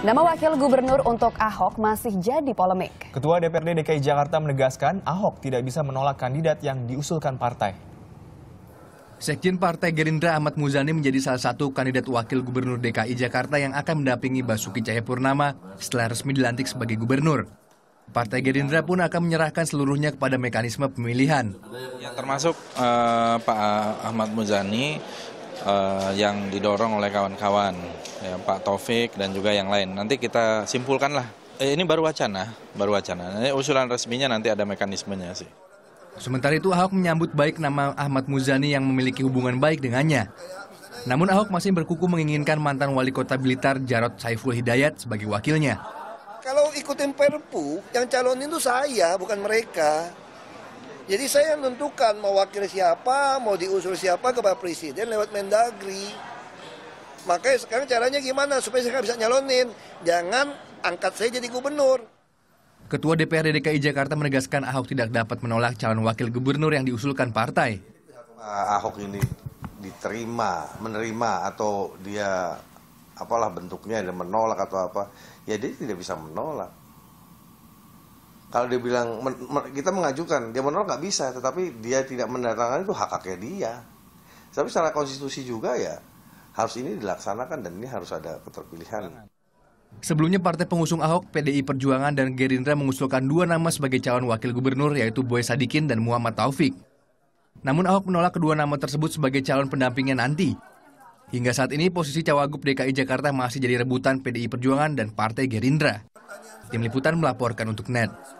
Nama wakil gubernur untuk Ahok masih jadi polemik. Ketua DPRD DKI Jakarta menegaskan Ahok tidak bisa menolak kandidat yang diusulkan partai. Sekjen Partai Gerindra Ahmad Muzani menjadi salah satu kandidat wakil gubernur DKI Jakarta yang akan mendampingi Basuki Cahayapurnama setelah resmi dilantik sebagai gubernur. Partai Gerindra pun akan menyerahkan seluruhnya kepada mekanisme pemilihan. Ya, termasuk uh, Pak Ahmad Muzani uh, yang didorong oleh kawan-kawan ya, Pak Taufik dan juga yang lain. Nanti kita simpulkanlah. Eh, ini baru wacana, baru wacana. Ini usulan resminya nanti ada mekanismenya sih. Sementara itu Ahok menyambut baik nama Ahmad Muzani yang memiliki hubungan baik dengannya. Namun Ahok masih berkuku menginginkan mantan wali kota Blitar Jarod Saiful Hidayat sebagai wakilnya. Kalau ikutin perpu, yang calon itu saya, bukan mereka. Jadi saya menentukan mau wakil siapa, mau diusul siapa kepada presiden lewat Mendagri. Makanya sekarang caranya gimana supaya saya bisa nyalonin. Jangan angkat saya jadi gubernur. Ketua DPRD DKI Jakarta menegaskan Ahok tidak dapat menolak calon wakil gubernur yang diusulkan partai. Ahok ini diterima, menerima atau dia apalah bentuknya dia menolak atau apa, ya dia tidak bisa menolak kalau dia bilang kita mengajukan dia menolak nggak bisa tetapi dia tidak mendatangkan itu hak haknya dia tapi secara konstitusi juga ya harus ini dilaksanakan dan ini harus ada keterpilihan Sebelumnya partai pengusung Ahok, PDI Perjuangan dan Gerindra mengusulkan dua nama sebagai calon wakil gubernur yaitu Boy Sadikin dan Muhammad Taufik. Namun Ahok menolak kedua nama tersebut sebagai calon pendampingnya nanti. Hingga saat ini posisi cawagup DKI Jakarta masih jadi rebutan PDI Perjuangan dan Partai Gerindra. Tim Liputan melaporkan untuk NET.